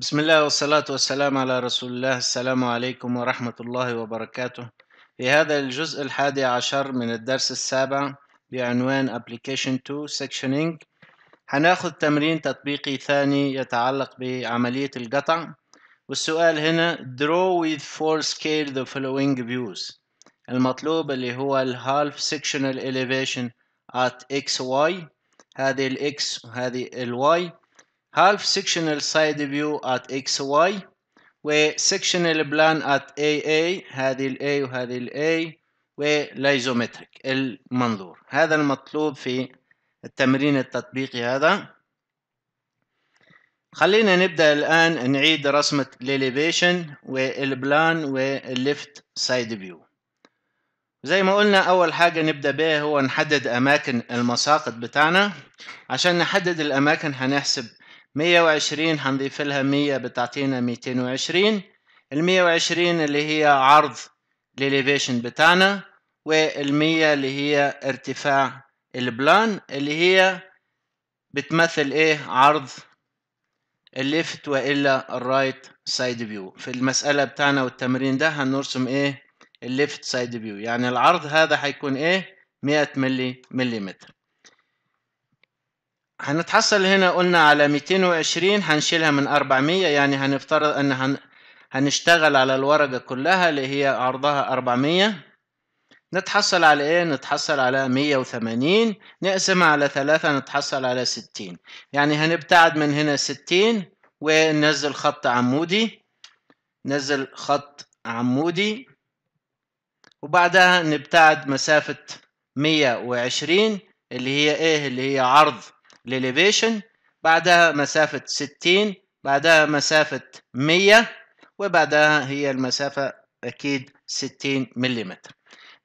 بسم الله والصلاة والسلام على رسول الله السلام عليكم ورحمة الله وبركاته في هذا الجزء الحادي عشر من الدرس السابع بعنوان Application 2 Sectioning هناخد تمرين تطبيقي ثاني يتعلق بعملية القطع والسؤال هنا Draw with four scale the following views المطلوب اللي هو ال half sectional elevation at xy هذه ال x وهذه ال y half sectional side view at x y sectional بلان at a هذه ال A وهذه ال A ولايزومتريك المنظور هذا المطلوب في التمرين التطبيقي هذا خلينا نبدأ الآن نعيد رسمة الإليفيشن والبلان والليفت سايد فيو زي ما قلنا أول حاجة نبدأ بها هو نحدد أماكن المساقط بتاعنا عشان نحدد الأماكن هنحسب مية وعشرين هنضيف لها مية بتعطينا ميتين وعشرين المية وعشرين اللي هي عرض الاليفيشن بتاعنا والمية اللي هي ارتفاع البلان اللي هي بتمثل ايه عرض الليفت والا الرايت سايد فيو في المسألة بتاعنا والتمرين ده هنرسم ايه الليفت سايد فيو يعني العرض هذا هيكون ايه 100 ملي مليمتر هنتحصل هنا قلنا على 220 هنشيلها من 400 يعني هنفترض ان هن... هنشتغل على الورقة كلها اللي هي عرضها 400 نتحصل على ايه نتحصل على 180 نقسمها على 3 نتحصل على 60 يعني هنبتعد من هنا 60 وننزل خط عمودي نزل خط عمودي وبعدها نبتعد مسافة 120 اللي هي ايه اللي هي عرض الاليفيشن بعدها مسافة 60 بعدها مسافة 100 وبعدها هي المسافة أكيد 60 ملم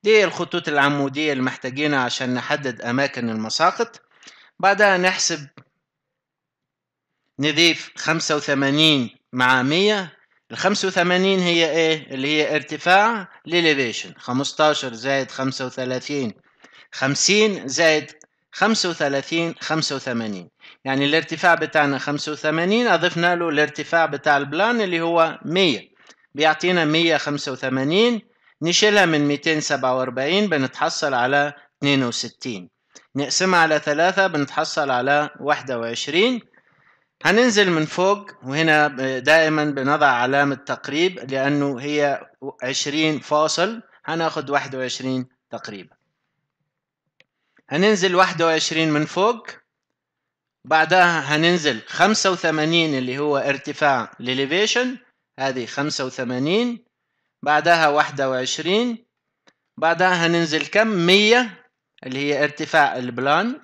دي الخطوط العمودية اللي محتاجينها عشان نحدد أماكن المساقط بعدها نحسب نضيف 85 مع 100 ال 85 هي ايه اللي هي ارتفاع الاليفيشن 15 زائد 35 50 زائد 35 85 يعني الارتفاع بتاعنا 85 أضفنا له الارتفاع بتاع البلان اللي هو 100 بيعطينا 185 نشيلها من 247 بنتحصل على 62 نقسمها على 3 بنتحصل على 21 هننزل من فوق وهنا دائما بنضع علامة تقريب لأنه هي 20 فاصل هناخد 21 تقريبا هننزل 21 من فوق بعدها هننزل 85 اللي هو ارتفاع الاليفيشن هذه 85 بعدها 21 بعدها هننزل كم 100 اللي هي ارتفاع البلان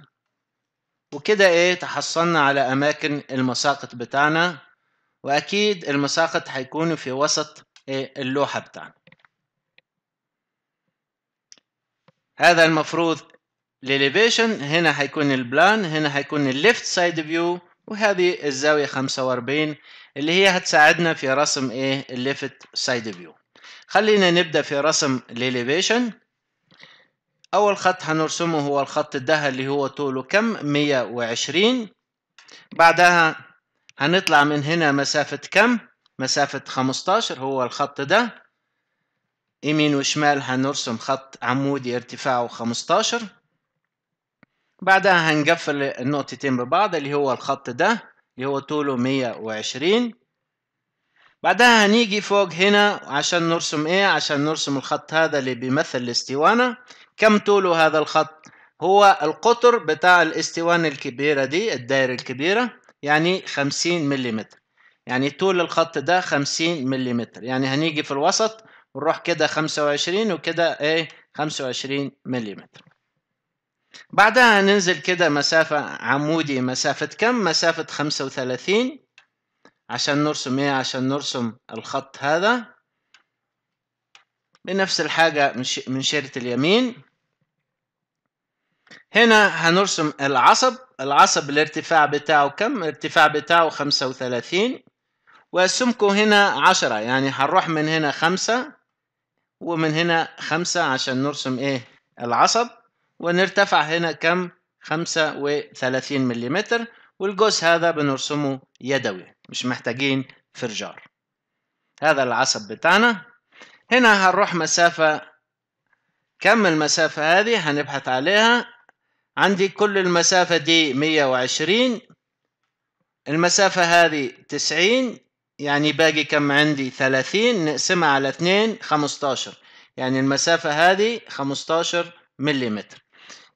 وكده ايه تحصلنا على اماكن المساقط بتاعنا واكيد المساقط هيكونوا في وسط ايه، اللوحة بتاعنا هذا المفروض الاليفيشن هنا هيكون البلان هنا هيكون الليفت سايد فيو وهذه الزاوية 45 اللي هي هتساعدنا في رسم ايه الليفت سايد فيو خلينا نبدأ في رسم الاليفيشن أول خط هنرسمه هو الخط ده اللي هو طوله كم 120 بعدها هنطلع من هنا مسافة كم مسافة 15 هو الخط ده يمين وشمال هنرسم خط عمودي ارتفاعه 15 بعدها هنقفل النقطتين ببعض اللي هو الخط ده اللي هو طوله 120 بعدها هنيجي فوق هنا عشان نرسم ايه عشان نرسم الخط هذا اللي بيمثل الاستوانة كم طوله هذا الخط هو القطر بتاع الاستوانة الكبيرة دي الدائرة الكبيرة يعني 50 ملم يعني طول الخط ده 50 ملم يعني هنيجي في الوسط ونروح كده 25 وكده ايه 25 ملم بعدها ننزل كده مسافة عمودي مسافة كم مسافة خمسة وثلاثين عشان نرسم ايه عشان نرسم الخط هذا بنفس الحاجة من شيرة اليمين هنا هنرسم العصب العصب الارتفاع بتاعه كم الارتفاع بتاعه خمسة وثلاثين وسمكه هنا عشرة يعني هنروح من هنا خمسة ومن هنا خمسة عشان نرسم ايه العصب ونرتفع هنا كم 35 ملم والجزء هذا بنرسمه يدوي مش محتاجين فرجار هذا العصب بتاعنا هنا هنروح مسافة كم المسافة هذه هنبحث عليها عندي كل المسافة دي 120 المسافة هذه 90 يعني باقي كم عندي 30 نقسمها على 2 15 يعني المسافة هذه 15 مليمتر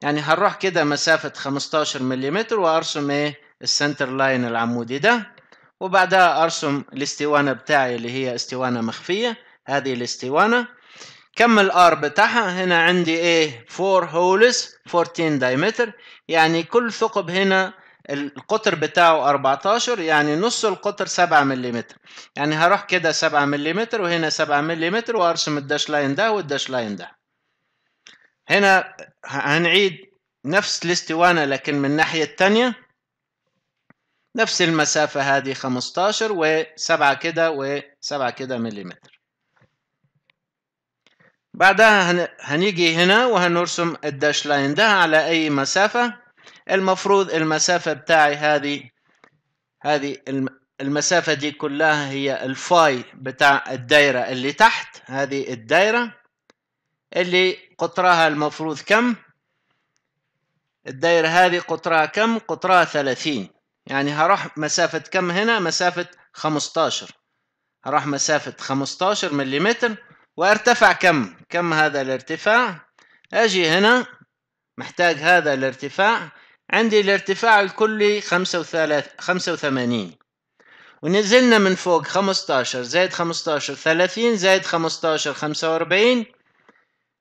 يعني هنروح كده مسافة 15 ملم وارسم ايه السنتر لاين العمودي ده وبعدها ارسم الاستوانة بتاعي اللي هي استوانة مخفية هذه الاستوانة كم الار بتاعها هنا عندي ايه 4 هولز 14 دايمتر يعني كل ثقب هنا القطر بتاعه 14 يعني نص القطر 7 ملم يعني هروح كده 7 ملم وهنا 7 ملم وارسم الداش لاين ده والداش لاين ده هنا هنعيد نفس الاستوانة لكن من الناحية التانية نفس المسافة هذه 15 وسبعة كده وسبعة كده مليمتر بعدها هنيجي هنا وهنرسم الداش لاين ده على أي مسافة المفروض المسافة بتاعي هذه هذه المسافة دي كلها هي الفاي بتاع الدايرة اللي تحت هذه الدايرة اللي قطرها المفروض كم الدايرة هذه قطرها كم قطرها ثلاثين يعني هروح مسافة كم هنا مسافة خمستاشر هروح مسافة خمستاشر مليمتر وارتفع كم كم هذا الارتفاع اجي هنا محتاج هذا الارتفاع عندي الارتفاع الكلي خمسة وثلاث... خمسة وثمانين ونزلنا من فوق خمستاشر زائد خمستاشر ثلاثين زائد خمستاشر خمسة وأربعين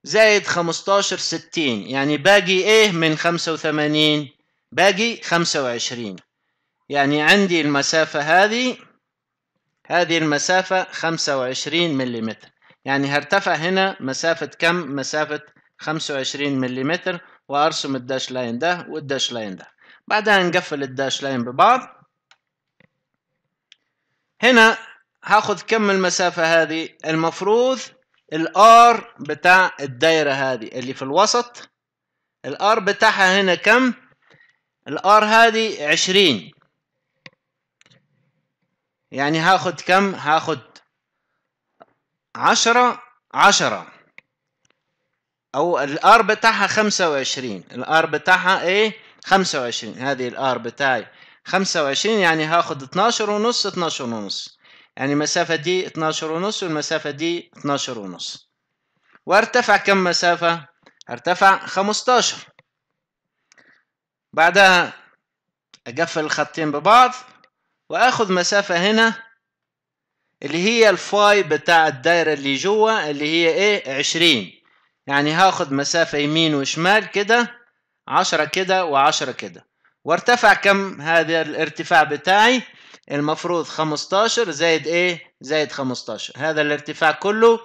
زائد 15 60 يعني باقي ايه من 85 باقي 25 يعني عندي المسافة هذه هذه المسافة 25 ملم يعني هرتفع هنا مسافة كم مسافة 25 ملم وارسم الداش لاين ده والداش لاين ده بعدها نقفل الداش لاين ببعض هنا هاخد كم المسافة هذه المفروض الار بتاع الدايره هذه اللي في الوسط الار بتاعها هنا كم الار هذه عشرين يعني هاخد كم هاخد عشرة عشرة او الار بتاعها خمسة وعشرين الار بتاعها ايه خمسة وعشرين هذه الار بتاعي خمسة وعشرين يعني هاخد اتناشر ونص اتناشر ونص يعني المسافة دي 12 ونص والمسافة دي 12 ونص وارتفع كم مسافة؟ ارتفع 15 بعدها اقفل الخطين ببعض واخد مسافة هنا اللي هي الفاي بتاع الدايرة اللي جوا اللي هي ايه 20 يعني هاخد مسافة يمين وشمال كده عشرة كده وعشرة كده وارتفع كم هذا الارتفاع بتاعي المفروض 15 زائد ايه زائد 15 هذا الارتفاع كله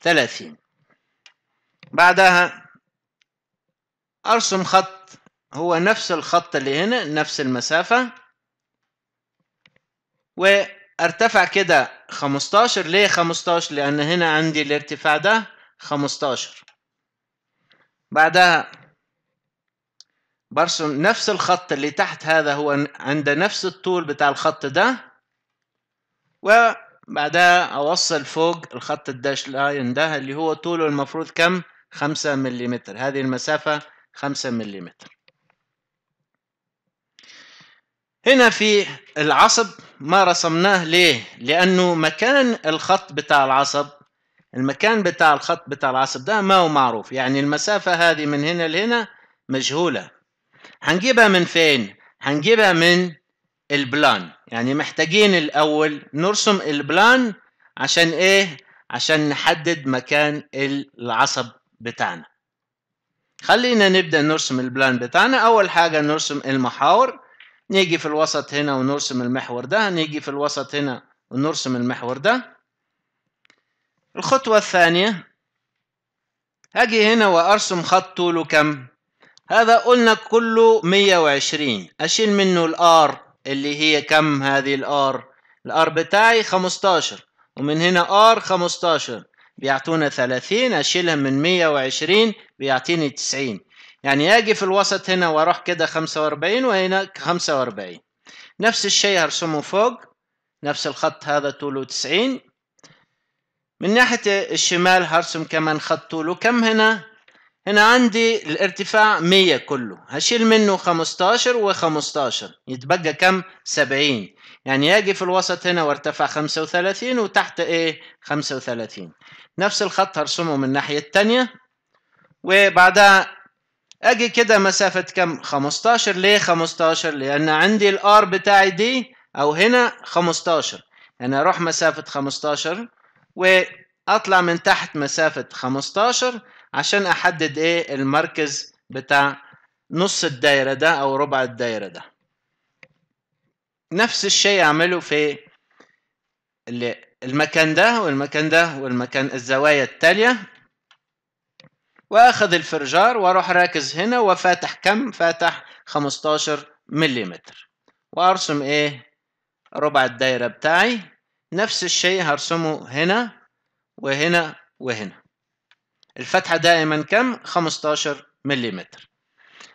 30 بعدها ارسم خط هو نفس الخط اللي هنا نفس المسافة وارتفع كده 15 ليه 15 لان هنا عندي الارتفاع ده 15 بعدها برسم نفس الخط اللي تحت هذا هو عند نفس الطول بتاع الخط ده وبعدها أوصل فوق الخط الداش لاين ده اللي هو طوله المفروض كم؟ خمسة مليمتر هذه المسافة خمسة مليمتر هنا في العصب ما رسمناه ليه؟ لأنه مكان الخط بتاع العصب المكان بتاع الخط بتاع العصب ده ما هو معروف يعني المسافة هذه من هنا لهنا مجهولة هنجيبها من فين؟ هنجيبها من البلان يعني محتاجين الأول نرسم البلان عشان إيه؟ عشان نحدد مكان العصب بتاعنا خلينا نبدأ نرسم البلان بتاعنا أول حاجة نرسم المحاور نيجي في الوسط هنا ونرسم المحور ده نيجي في الوسط هنا ونرسم المحور ده الخطوة الثانية هاجي هنا وأرسم خط طوله كم؟ هذا قلنا كله 120 اشيل منه الار اللي هي كم هذه الار الار بتاعي 15 ومن هنا ار 15 بيعطونا 30 اشيلها من 120 بيعطيني 90 يعني اجي في الوسط هنا واروح كده 45 وهنا 45 نفس الشيء هرسمه فوق نفس الخط هذا طوله 90 من ناحية الشمال هرسم كمان خط طوله كم هنا هنا عندي الارتفاع 100 كله هشيل منه 15 و15 يتبقى كم 70 يعني يجي في الوسط هنا وارتفع 35 وتحت ايه 35 نفس الخط هرسمه من الناحية الثانيه وبعدها اجي كده مسافة كم 15 ليه 15 لان عندي الار بتاعي دي او هنا 15 انا يعني اروح مسافة 15 واطلع من تحت مسافة 15 عشان احدد ايه المركز بتاع نص الدايره ده او ربع الدايره ده نفس الشيء اعمله في المكان ده والمكان ده والمكان الزوايا التاليه واخد الفرجار واروح راكز هنا وفاتح كم فاتح 15 ملم وارسم ايه ربع الدايره بتاعي نفس الشيء هرسمه هنا وهنا وهنا الفتحة دائما كم 15 ملم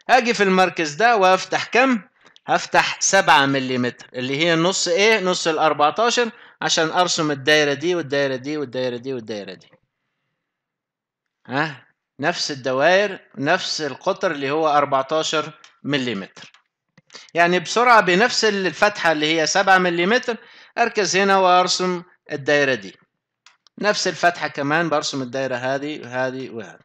هاجي في المركز ده وافتح كم هفتح 7 ملم اللي هي نص ايه نص ال 14 عشان ارسم الدايرة دي والدايرة دي والدايرة دي والدايرة دي ها نفس الدوائر نفس القطر اللي هو 14 ملم يعني بسرعة بنفس الفتحة اللي هي 7 ملم أركز هنا وأرسم الدايرة دي نفس الفتحة كمان برسم الدايرة هذه وهذه وهذه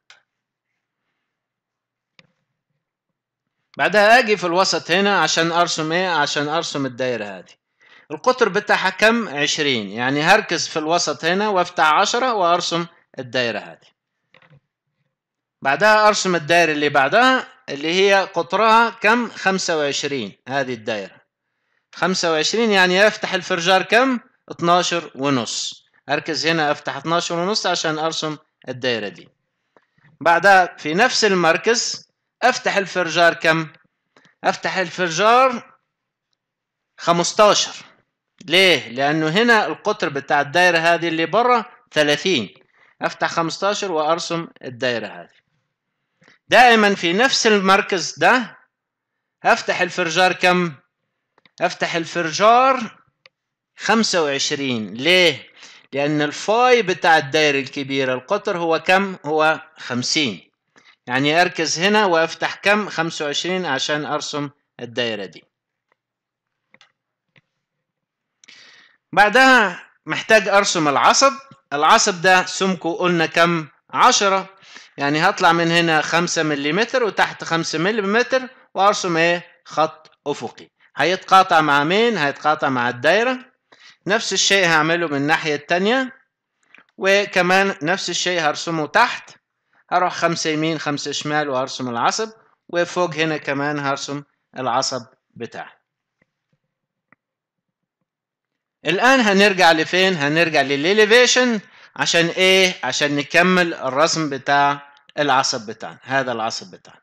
بعدها اجي في الوسط هنا عشان ارسم ايه عشان ارسم الدايرة هذه القطر بتاعها كم عشرين يعني هركز في الوسط هنا وافتح عشرة وارسم الدايرة هذه بعدها ارسم الدايرة اللي بعدها اللي هي قطرها كم خمسة وعشرين هذه الدايرة خمسة وعشرين يعني يفتح الفرجار كم اتناشر ونص اركز هنا افتح 12 ونص عشان ارسم الدايرة دي بعدها في نفس المركز افتح الفرجار كم افتح الفرجار 15 ليه لانه هنا القطر بتاع الدايرة هذه اللي بره 30 افتح 15 وارسم الدايرة هذه دائما في نفس المركز ده افتح الفرجار كم افتح الفرجار 25 ليه لأن الفاي بتاع الدايرة الكبيرة القطر هو كم؟ هو خمسين يعني أركز هنا وأفتح كم؟ خمسة وعشرين عشان أرسم الدايرة دي بعدها محتاج أرسم العصب العصب ده سمكه قلنا كم؟ عشرة يعني هطلع من هنا خمسة ملم وتحت خمسة ملم وأرسم إيه؟ خط أفقي هيتقاطع مع مين؟ هيتقاطع مع الدايرة نفس الشيء هعمله من الناحية التانية وكمان نفس الشيء هرسمه تحت هروح خمسة يمين خمسة شمال وهرسم العصب وفوق هنا كمان هرسم العصب بتاعي الآن هنرجع لفين؟ هنرجع للإليفيشن عشان إيه؟ عشان نكمل الرسم بتاع العصب بتاعنا هذا العصب بتاعنا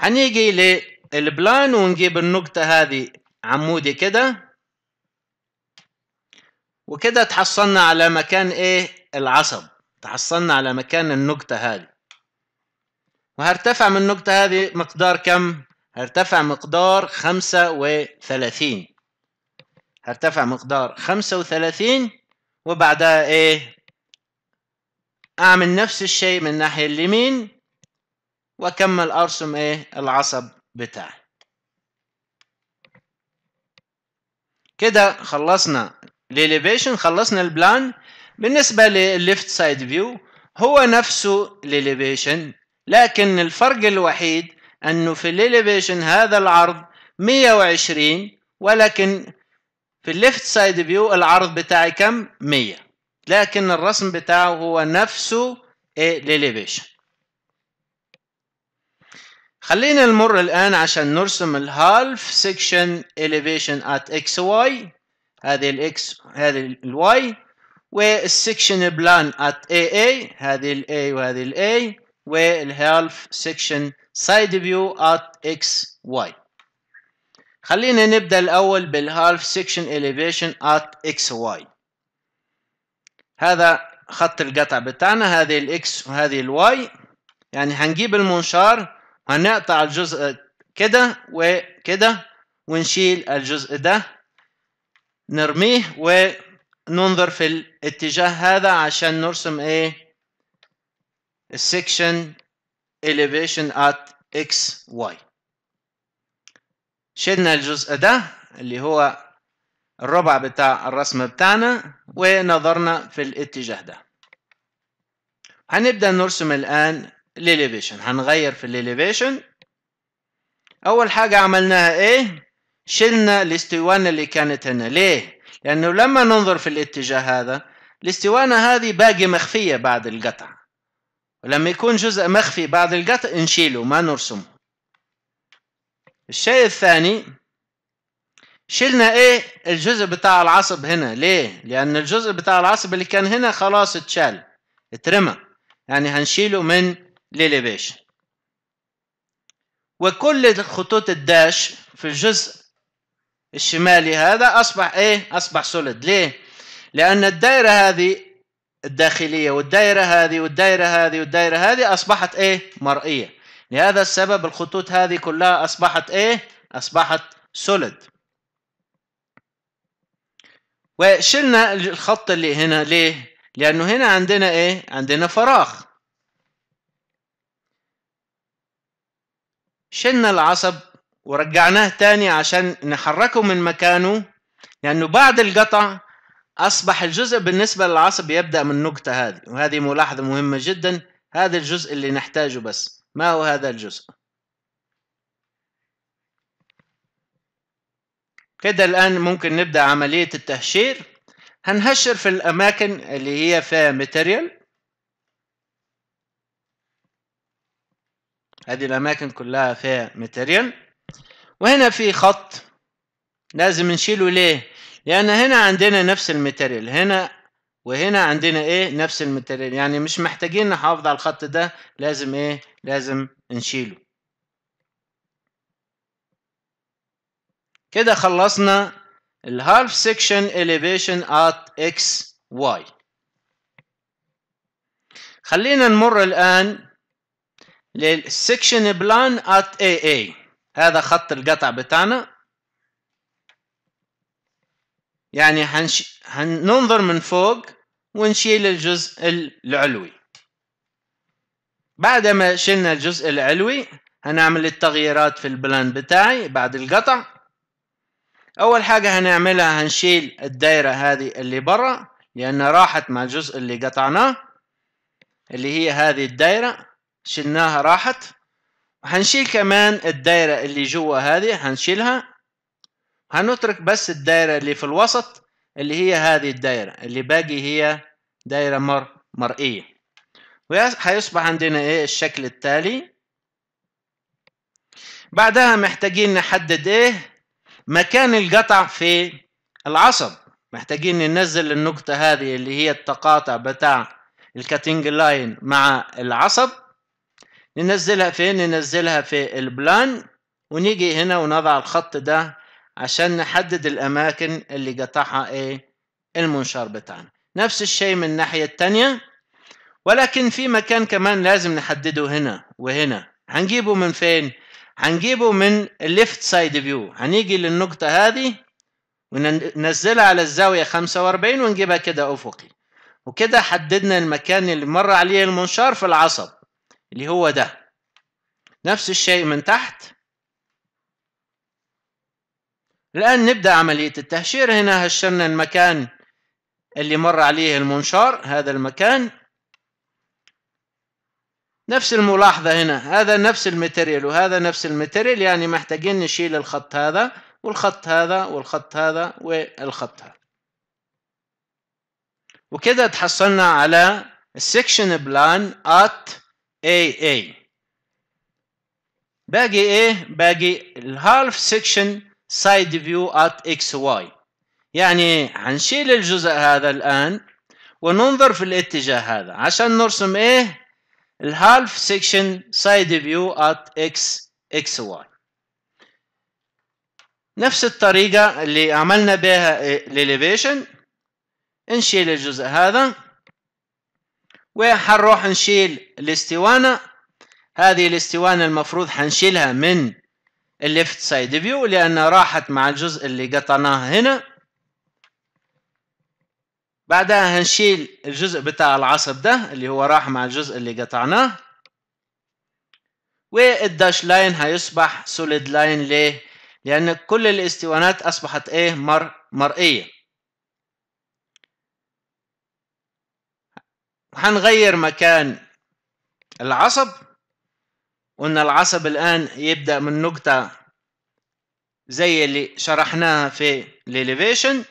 هنيجي للبلان ونجيب النقطة هذه عمودي كده وكده تحصلنا على مكان ايه العصب تحصلنا على مكان النقطة هذه وهرتفع من النقطة هذه مقدار كم هرتفع مقدار خمسة وثلاثين هرتفع مقدار خمسة وثلاثين وبعدها ايه اعمل نفس الشيء من الناحية اليمين واكمل ارسم ايه العصب بتاعي كده خلصنا الاليفيشن خلصنا البلان بالنسبه للليفت سايد فيو هو نفسه الاليفيشن لكن الفرق الوحيد انه في الاليفيشن هذا العرض 120 ولكن في الليفت سايد فيو العرض بتاعي كم 100 لكن الرسم بتاعه هو نفسه الاليفيشن إيه؟ خلينا نمر الان عشان نرسم الهالف سكشن اليفيشن ات اكس واي هذه الاكس هذه الواي والسكشن بلان ات اي اي هذه الاي وهذه الاي والهالف سكشن سايد فيو ات اكس واي خلينا نبدا الاول بالهالف سكشن اليفيشن ات اكس واي هذا خط القطع بتاعنا هذه الاكس وهذه الواي يعني هنجيب المنشار هنقطع الجزء كده وكده ونشيل الجزء ده نرميه وننظر في الاتجاه هذا عشان نرسم ايه السكشن elevation at x y شلنا الجزء ده اللي هو الربع بتاع الرسم بتاعنا ونظرنا في الاتجاه ده هنبدأ نرسم الآن الاليفيشن هنغير في الاليفيشن أول حاجة عملناها إيه شلنا الاستوانة اللي كانت هنا ليه؟ لأنه لما ننظر في الاتجاه هذا الاستوانة هذه باقي مخفية بعد القطع ولما يكون جزء مخفي بعد القطع نشيله ما نرسمه الشيء الثاني شلنا ايه الجزء بتاع العصب هنا ليه لان الجزء بتاع العصب اللي كان هنا خلاص اتشال اترمى يعني هنشيله من الاليفيشن وكل خطوط الداش في الجزء الشمالي هذا أصبح إيه أصبح سوليد ليه لأن الدائرة هذه الداخلية والدائرة هذه والدائرة هذه والدائرة هذه أصبحت إيه مرئية لهذا السبب الخطوط هذه كلها أصبحت إيه أصبحت سوليد وشلنا الخط اللي هنا ليه لأنه هنا عندنا إيه عندنا فراغ شلنا العصب ورجعناه تاني عشان نحركه من مكانه لأنه بعد القطع أصبح الجزء بالنسبة للعصب يبدأ من النقطة هذه وهذه ملاحظة مهمة جدا هذا الجزء اللي نحتاجه بس ما هو هذا الجزء كده الآن ممكن نبدأ عملية التهشير هنهشر في الأماكن اللي هي فيها ماتيريال هذه الأماكن كلها فيها ماتيريال وهنا في خط لازم نشيله ليه لان هنا عندنا نفس الماتيريال هنا وهنا عندنا ايه نفس الماتيريال يعني مش محتاجين نحافظ على الخط ده لازم ايه لازم نشيله كده خلصنا الهالف سيكشن elevation at x y خلينا نمر الآن Section بلان at AA هذا خط القطع بتاعنا يعني هنش... هننظر من فوق ونشيل الجزء العلوي بعد ما شلنا الجزء العلوي هنعمل التغييرات في البلان بتاعي بعد القطع اول حاجة هنعملها هنشيل الدايرة هذه اللي برا لأن راحت مع الجزء اللي قطعناه اللي هي هذه الدايرة شلناها راحت هنشيل كمان الدايرة اللي جوا هذه هنشيلها هنترك بس الدايرة اللي في الوسط اللي هي هذه الدايرة اللي باقي هي دايرة مر مرئية وهيصبح عندنا ايه الشكل التالي بعدها محتاجين نحدد ايه مكان القطع في العصب محتاجين ننزل النقطة هذه اللي هي التقاطع بتاع الكاتينج لاين مع العصب ننزلها فين ننزلها في البلان ونيجي هنا ونضع الخط ده عشان نحدد الاماكن اللي قطعها ايه المنشار بتاعنا نفس الشيء من الناحية التانية ولكن في مكان كمان لازم نحدده هنا وهنا هنجيبه من فين هنجيبه من الليفت سايد فيو هنيجي للنقطة هذه وننزلها على الزاوية 45 ونجيبها كده افقي وكده حددنا المكان اللي مر عليه المنشار في العصب اللي هو ده نفس الشيء من تحت الآن نبدأ عملية التهشير هنا هشرنا المكان اللي مر عليه المنشار هذا المكان نفس الملاحظة هنا هذا نفس الماتيريال وهذا نفس الماتيريال يعني محتاجين نشيل الخط هذا والخط هذا والخط هذا والخط هذا وكده تحصلنا على السكشن بلان ات اي اي باقي ايه باقي الهالف سكشن سايد فيو ات اكس واي يعني هنشيل الجزء هذا الان وننظر في الاتجاه هذا عشان نرسم ايه الهالف سكشن سايد فيو ات اكس اكس واي نفس الطريقة اللي عملنا بها الاليفيشن نشيل الجزء هذا حنروح نشيل الاستوانة هذه الاستوانة المفروض هنشيلها من الليفت سايد فيو لأنها راحت مع الجزء اللي قطعناه هنا بعدها هنشيل الجزء بتاع العصب ده اللي هو راح مع الجزء اللي قطعناه والداش لاين هيصبح سوليد لاين ليه؟ لأن كل الاستوانات أصبحت إيه مر مرئية هنغير مكان العصب وان العصب الان يبدا من نقطه زي اللي شرحناها في الاليفيشن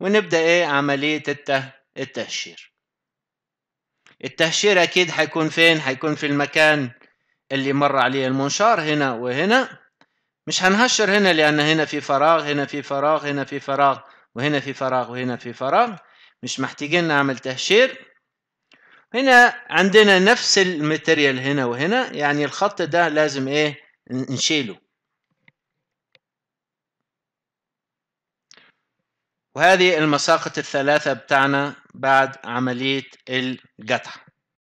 ونبدا ايه عمليه الته التهشير التهشير اكيد هيكون فين هيكون في المكان اللي مر عليه المنشار هنا وهنا مش هنهشر هنا لان هنا في فراغ هنا في فراغ هنا في فراغ وهنا في فراغ وهنا في فراغ مش محتاجين نعمل تهشير هنا عندنا نفس الماتيريال هنا وهنا يعني الخط ده لازم ايه نشيله وهذه المساقط الثلاثة بتاعنا بعد عملية القطع